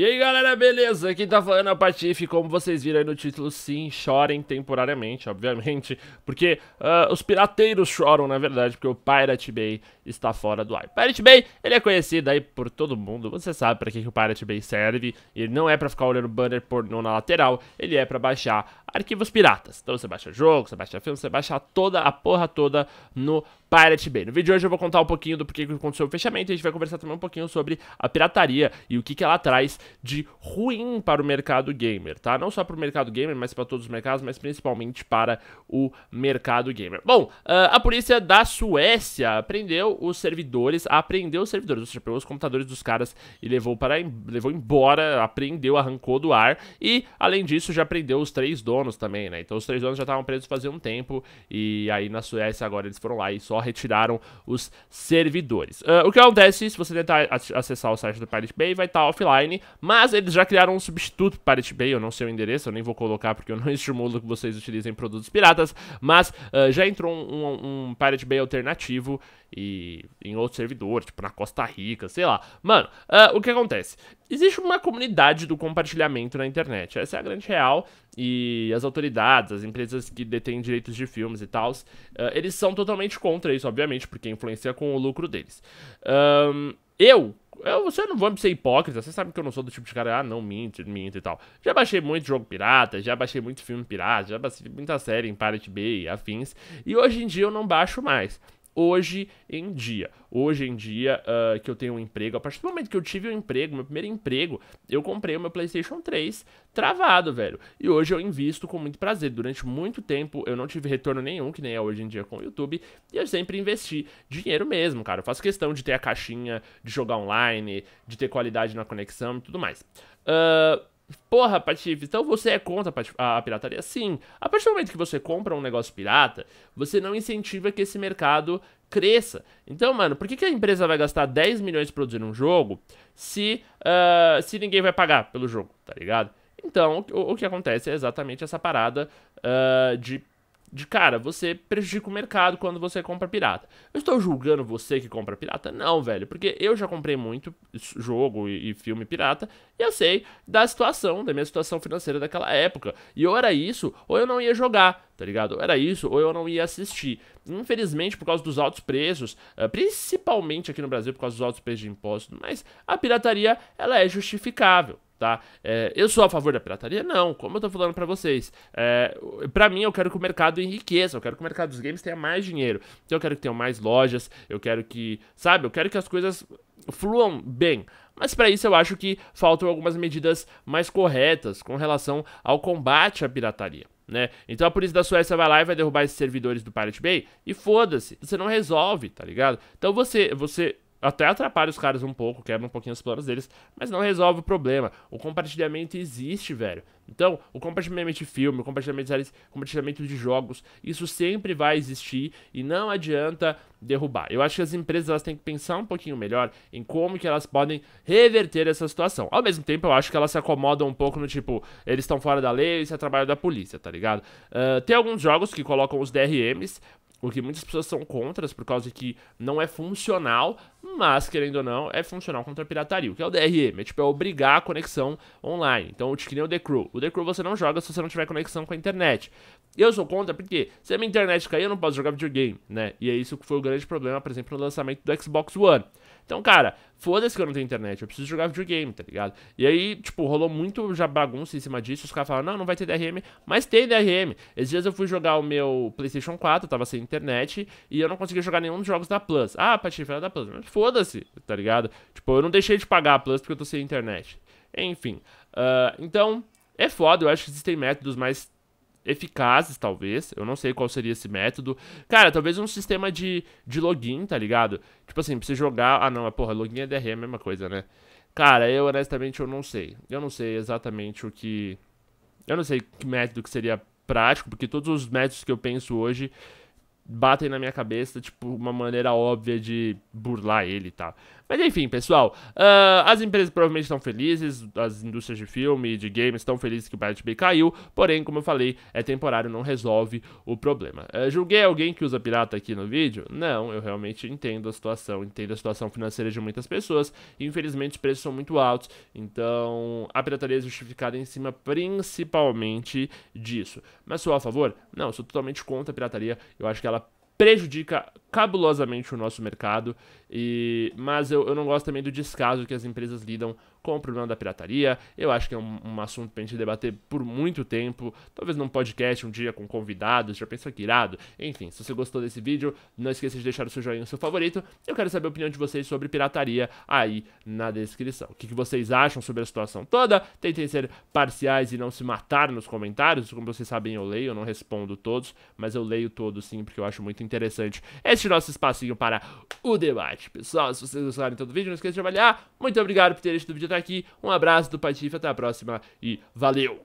E aí galera, beleza? Quem tá falando é o Patife, como vocês viram aí no título, sim, chorem temporariamente, obviamente, porque uh, os pirateiros choram, na verdade, porque o Pirate Bay está fora do ar. Pirate Bay, ele é conhecido aí por todo mundo, você sabe para que, que o Pirate Bay serve, ele não é para ficar olhando banner pornô na lateral, ele é para baixar arquivos piratas. Então você baixa jogo, você baixa filme, você baixa toda a porra toda no Pirate Bay. No vídeo de hoje eu vou contar um pouquinho do porquê que aconteceu o fechamento e a gente vai conversar também um pouquinho sobre a pirataria e o que, que ela traz de ruim para o mercado gamer, tá? Não só para o mercado gamer, mas para todos os mercados, mas principalmente para o mercado gamer. Bom, ah, a polícia da Suécia prendeu os servidores, apreendeu os servidores, ou seja, pegou os computadores dos caras e levou para levou embora, apreendeu, arrancou do ar e além disso já prendeu os três donos também, né? Então os três donos já estavam presos fazia um tempo e aí na Suécia agora eles foram lá e só retiraram os servidores. Uh, o que acontece se você tentar acessar o site do Pirate Bay vai estar tá offline, mas eles já criaram um substituto para Pirate Bay, eu não sei o endereço, eu nem vou colocar porque eu não estimulo que vocês utilizem produtos piratas, mas uh, já entrou um, um, um Pirate Bay alternativo e em outro servidor, tipo na Costa Rica, sei lá. Mano, uh, o que acontece? Existe uma comunidade do compartilhamento na internet, essa é a grande real, e as autoridades, as empresas que detêm direitos de filmes e tal, uh, é, eles são totalmente contra isso, obviamente, porque influencia com o lucro deles. Um, eu, eu, você não vou ser hipócrita, você sabe que eu não sou do tipo de cara, ah, não, minto, minto e tal. Já baixei muito jogo pirata, já baixei muito filme pirata, já baixei muita série em Pirate Bay e afins, e hoje em dia eu não baixo mais hoje em dia. Hoje em dia uh, que eu tenho um emprego, a partir do momento que eu tive o um emprego, meu primeiro emprego, eu comprei o meu PlayStation 3 travado, velho. E hoje eu invisto com muito prazer. Durante muito tempo eu não tive retorno nenhum, que nem é hoje em dia com o YouTube, e eu sempre investi dinheiro mesmo, cara. Eu faço questão de ter a caixinha, de jogar online, de ter qualidade na conexão e tudo mais. Uh, Porra, Patife, então você é contra a pirataria? Sim. A partir do momento que você compra um negócio pirata, você não incentiva que esse mercado cresça. Então, mano, por que, que a empresa vai gastar 10 milhões produzindo um jogo se, uh, se ninguém vai pagar pelo jogo, tá ligado? Então, o, o que acontece é exatamente essa parada uh, de de cara, você prejudica o mercado quando você compra pirata. Eu estou julgando você que compra pirata? Não, velho, porque eu já comprei muito jogo e, e filme pirata e eu sei da situação, da minha situação financeira daquela época. E ou era isso, ou eu não ia jogar, tá ligado? Ou era isso, ou eu não ia assistir. Infelizmente, por causa dos altos preços, eh, principalmente aqui no Brasil, por causa dos altos preços de impostos, mas a pirataria ela é justificável. Tá? É, eu sou a favor da pirataria? Não, como eu tô falando para vocês. É, para mim, eu quero que o mercado enriqueça, eu quero que o mercado dos games tenha mais dinheiro. Então eu quero que tenham mais lojas, eu quero que. Sabe, eu quero que as coisas fluam bem. Mas para isso eu acho que faltam algumas medidas mais corretas com relação ao combate à pirataria. Né? Então a polícia da Suécia vai lá e vai derrubar esses servidores do Pirate Bay e foda-se, você não resolve, tá ligado? Então você, você até atrapalha os caras um pouco, quebra um pouquinho os planos deles, mas não resolve o problema. O compartilhamento existe, velho. Então, o compartilhamento de filme, o compartilhamento de séries, compartilhamento de jogos, isso sempre vai existir e não adianta derrubar. Eu acho que as empresas elas têm que pensar um pouquinho melhor em como que elas podem reverter essa situação. Ao mesmo tempo, eu acho que elas se acomodam um pouco no tipo, eles estão fora da lei, isso é trabalho da polícia, tá ligado? Uh, tem alguns jogos que colocam os DRMs o que muitas pessoas são contras por causa que não é funcional, mas querendo ou não, é funcional contra a pirataria. O que é o DRM? É tipo é obrigar a conexão online. Então, que nem o The Crew. O The Crew você não joga se você não tiver conexão com a internet. Eu sou contra porque se a minha internet cair, eu não posso jogar videogame, né? E é isso que foi o grande problema, por exemplo, no lançamento do Xbox One. Então, cara, foda-se que eu não tenho internet, eu preciso jogar videogame, tá ligado? E aí, tipo, rolou muito já bagunça em cima disso, os caras falaram, não, não vai ter DRM, mas tem DRM. Esses dias eu fui jogar o meu Playstation 4, eu tava sem internet, e eu não conseguia jogar nenhum dos jogos da Plus. Ah, tirar da Plus, mas foda-se, tá ligado? Tipo, eu não deixei de pagar a Plus porque eu tô sem internet. Enfim, uh, então, é foda, eu acho que existem métodos mais eficazes, talvez. Eu não sei qual seria esse método. Cara, talvez um sistema de, de login, tá ligado? Tipo assim, pra você jogar. Ah, não, é porra, login é DRM, é a mesma coisa, né? Cara, eu honestamente eu não sei. Eu não sei exatamente o que. Eu não sei que método que seria prático, porque todos os métodos que eu penso hoje batem na minha cabeça, tipo, uma maneira óbvia de burlar ele e tá? tal. Mas enfim, pessoal, uh, as empresas provavelmente estão felizes, as indústrias de filme e de games estão felizes que o Pirate Bay caiu, porém, como eu falei, é temporário, não resolve o problema. Uh, julguei alguém que usa pirata aqui no vídeo? Não, eu realmente entendo a situação, entendo a situação financeira de muitas pessoas, infelizmente os preços são muito altos, então a pirataria é justificada em cima principalmente disso. Mas sou a favor? Não, sou totalmente contra a pirataria, eu acho que ela prejudica cabulosamente o nosso mercado, e mas eu, eu não gosto também do descaso que as empresas lidam com o problema da pirataria. Eu acho que é um, um assunto pra gente debater por muito tempo, talvez num podcast um dia com convidados, já pensa que irado. Enfim, se você gostou desse vídeo, não esqueça de deixar o seu joinha o seu favorito. Eu quero saber a opinião de vocês sobre pirataria aí na descrição. O que, que vocês acham sobre a situação toda? Tentem ser parciais e não se matar nos comentários. Como vocês sabem, eu leio, eu não respondo todos, mas eu leio todos sim, porque eu acho muito interessante esse este nosso espacinho para o debate. Pessoal, se vocês gostaram do vídeo, não esqueça de avaliar. Muito obrigado por ter assistido o vídeo até aqui. Um abraço do Patife, até a próxima e valeu!